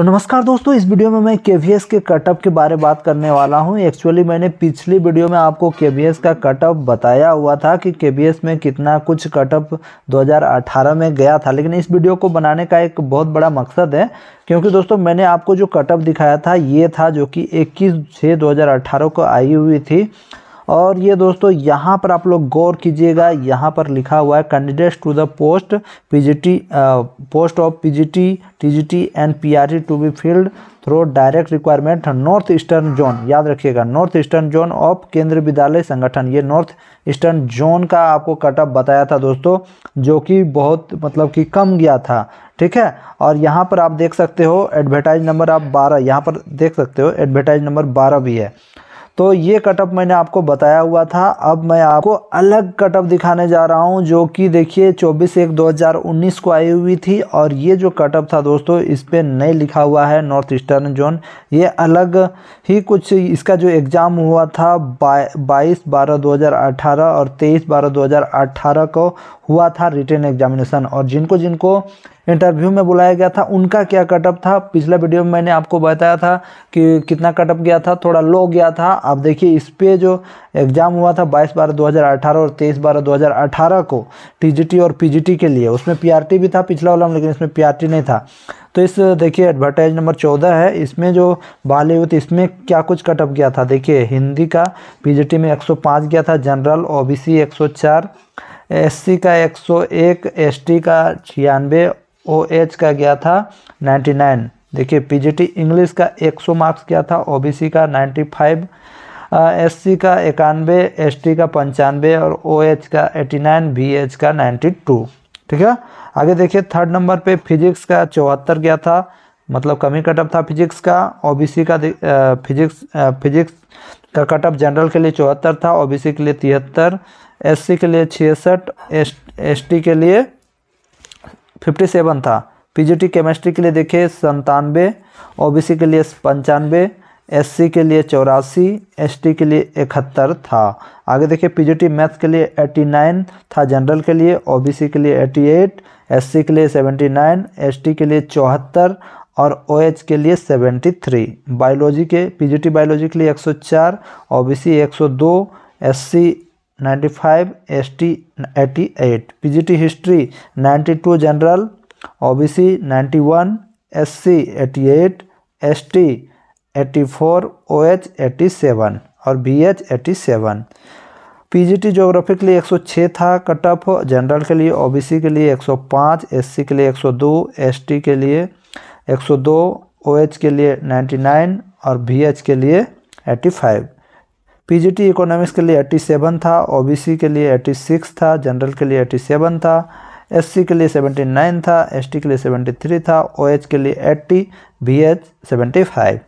तो नमस्कार दोस्तों इस वीडियो में मैं के के कटअप के बारे में बात करने वाला हूं एक्चुअली मैंने पिछली वीडियो में आपको के का कटअप बताया हुआ था कि के में कितना कुछ कटअप 2018 में गया था लेकिन इस वीडियो को बनाने का एक बहुत बड़ा मकसद है क्योंकि दोस्तों मैंने आपको जो कटअप दिखाया था ये था जो कि इक्कीस छः दो को आई हुई थी और ये दोस्तों यहाँ पर आप लोग गौर कीजिएगा यहाँ पर लिखा हुआ है candidates to the post PGT post of PGT TGT and PRT to be filled through direct requirement north eastern zone याद रखिएगा नॉर्थ ईस्टर्न जोन ऑफ केंद्रीय विद्यालय संगठन ये नॉर्थ ईस्टर्न जोन का आपको कटअप बताया था दोस्तों जो कि बहुत मतलब कि कम गया था ठीक है और यहाँ पर आप देख सकते हो एडवर्टाइज नंबर आप बारह यहाँ पर देख सकते हो एडवर्टाइज नंबर बारह भी है तो ये कटअप मैंने आपको बताया हुआ था अब मैं आपको अलग कटअप दिखाने जा रहा हूँ जो कि देखिए 24 एक 2019 को आई हुई थी और ये जो कटअप था दोस्तों इस पर नहीं लिखा हुआ है नॉर्थ ईस्टर्न जोन ये अलग ही कुछ इसका जो एग्ज़ाम हुआ था बाईस बारह दो और तेईस बारह दो को हुआ था रिटेन एग्जामिनेशन और जिनको जिनको इंटरव्यू में बुलाया गया था उनका क्या कटअप था पिछला वीडियो में मैंने आपको बताया था कि कितना कटअप गया था थोड़ा लो गया था आप देखिए इस पर जो एग्ज़ाम हुआ था 22 बारह 2018 और 23 बारह 2018 को टीजीटी और पीजीटी के लिए उसमें पीआरटी भी था पिछला वाला लेकिन इसमें पीआरटी नहीं था तो इस देखिए एडवर्टाइज नंबर चौदह है इसमें जो बहाली हुई थी इसमें क्या कुछ कटअप गया था देखिए हिंदी का पी में एक गया था जनरल ओ बी एससी का 101 एसटी का छियानवे ओएच का गया था 99 देखिए पीजीटी इंग्लिश का 100 मार्क्स गया था ओबीसी का 95 एस का इक्यानवे एसटी का पंचानवे और ओएच का 89 बीएच का 92 ठीक है आगे देखिए थर्ड नंबर पे फिजिक्स का चौहत्तर गया था मतलब कमी कटअप था फिजिक्स का ओबीसी का फिजिक्स फिजिक्स का कटअप जनरल के लिए चौहत्तर था ओबीसी के लिए तिहत्तर एस के लिए छियासठ एस एस के लिए फिफ्टी सेवन था पीजीटी केमिस्ट्री के लिए देखिए संतानवे ओ के लिए पंचानवे एस के लिए चौरासी एस के लिए इकहत्तर था आगे देखिए पीजीटी मैथ के लिए एट्टी नाइन था जनरल के लिए ओ के लिए एट्टी एट एससी के लिए सेवेंटी नाइन एसटी के लिए चौहत्तर और ओ OH के लिए 73 बायोलॉजी के पीजीटी बायोलॉजी के लिए 104 दो S C ninety five S T eighty eight P G T history ninety two general O B C ninety one S C eighty eight S T eighty four O H eighty seven और B H eighty seven P G T geography के लिए एक सौ छः था cut off general के लिए ओ B सी के लिए एक सौ पाँच एस सी के लिए एक सौ दो एस टी के लिए एक सौ दो ओ एच के लिए नाइन्टी नाइन और बी एच के लिए फाइव पीजीटी इकोनॉमिक्स के लिए एट्टी सेवन था ओबीसी के लिए एट्टी सिक्स था जनरल के लिए एट्टी सेवन था एससी के लिए सेवेंटी नाइन था एसटी के लिए सेवेंटी थ्री था ओएच के लिए eighty BH seventy five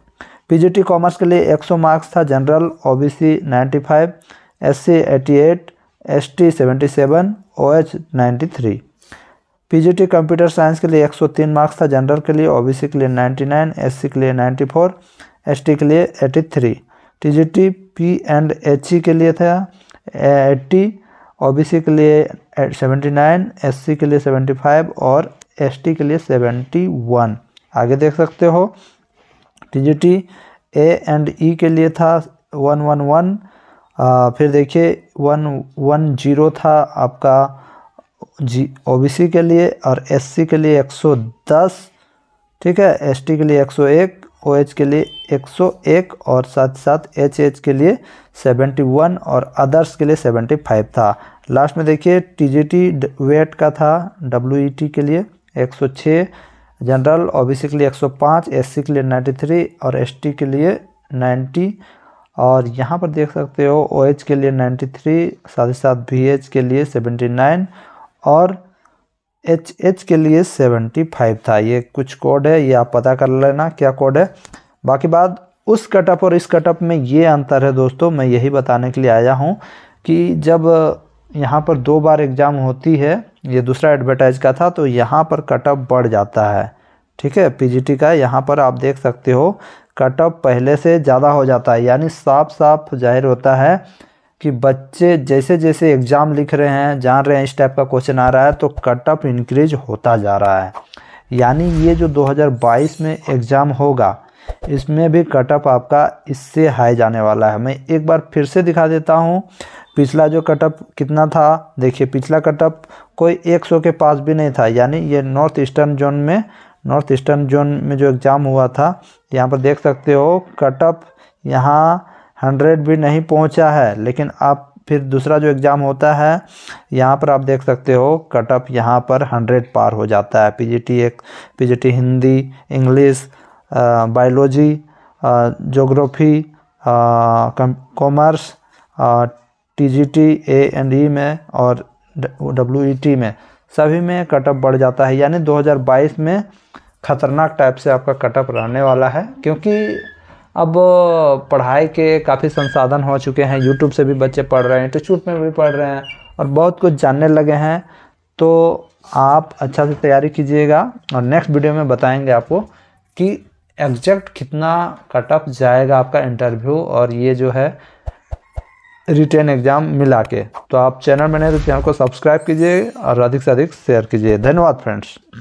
PGT commerce के लिए एक सौ मार्क्स था general OBC ninety five SC eighty eight ST seventy seven OH ninety three PGT computer science के लिए 103 मार्क्स था जनरल के लिए ओबीसी के लिए 99 एससी के लिए 94 एसटी के लिए 83 T P and H E के लिए था एट्टी ओ बी सी के लिए सेवेंटी नाइन एस सी के लिए सेवेंटी फाइव और एस टी के लिए सेवेंटी वन आगे देख सकते हो T G T A and E के लिए था वन वन वन फिर देखिए वन वन जीरो था आपका जी सी के लिए और एससी के लिए एक सौ दस ठीक है एसटी के लिए एक सौ एक ओ OH के लिए 101 और साथ ही साथ एच एच के लिए 71 और अदर्स के लिए 75 था लास्ट में देखिए टी वेट का था टी e के लिए 106 जनरल ओबीसी के लिए 105 सी के लिए 93 और टी के लिए 90 और यहाँ पर देख सकते हो ओ OH के लिए 93 साथ ही साथ एच के लिए 79 और एच एच के लिए सेवेंटी फाइव था ये कुछ कोड है ये आप पता कर लेना क्या कोड है बाकी बात उस कटअप और इस कटअप में ये अंतर है दोस्तों मैं यही बताने के लिए आया हूँ कि जब यहाँ पर दो बार एग्ज़ाम होती है ये दूसरा एडवर्टाइज का था तो यहाँ पर कटअप बढ़ जाता है ठीक है पीजीटी का यहाँ पर आप देख सकते हो कटअप पहले से ज़्यादा हो जाता है यानी साफ साफ जाहिर होता है कि बच्चे जैसे जैसे एग्ज़ाम लिख रहे हैं जान रहे हैं इस टाइप का क्वेश्चन आ रहा है तो कट ऑफ इंक्रीज होता जा रहा है यानी ये जो 2022 में एग्ज़ाम होगा इसमें भी कट ऑफ आपका इससे हाई जाने वाला है मैं एक बार फिर से दिखा देता हूँ पिछला जो कट ऑफ कितना था देखिए पिछला कट ऑफ कोई 100 के पास भी नहीं था यानी ये नॉर्थ ईस्टर्न जोन में नॉर्थ ईस्टर्न जोन में जो एग्ज़ाम हुआ था यहाँ पर देख सकते हो कट ऑफ यहाँ हंड्रेड भी नहीं पहुंचा है लेकिन आप फिर दूसरा जो एग्ज़ाम होता है यहाँ पर आप देख सकते हो कटअप यहाँ पर हंड्रेड पार हो जाता है पीजीटी एक PGT Hindi English biology geography commerce TGT A and E में और डब्ल्यू ई टी में सभी में कटअप बढ़ जाता है यानी 2022 में ख़तरनाक टाइप से आपका कटअप रहने वाला है क्योंकि अब पढ़ाई के काफ़ी संसाधन हो चुके हैं यूट्यूब से भी बच्चे पढ़ रहे हैं इंस्टीट्यूट में भी पढ़ रहे हैं और बहुत कुछ जानने लगे हैं तो आप अच्छा से तैयारी कीजिएगा और नेक्स्ट वीडियो में बताएंगे आपको कि एग्जैक्ट कितना कट ऑफ जाएगा आपका इंटरव्यू और ये जो है रिटेन एग्ज़ाम मिला के तो आप चैनल में नहीं तो चैनल को सब्सक्राइब कीजिए और अधिक से अधिक शेयर कीजिए धन्यवाद फ्रेंड्स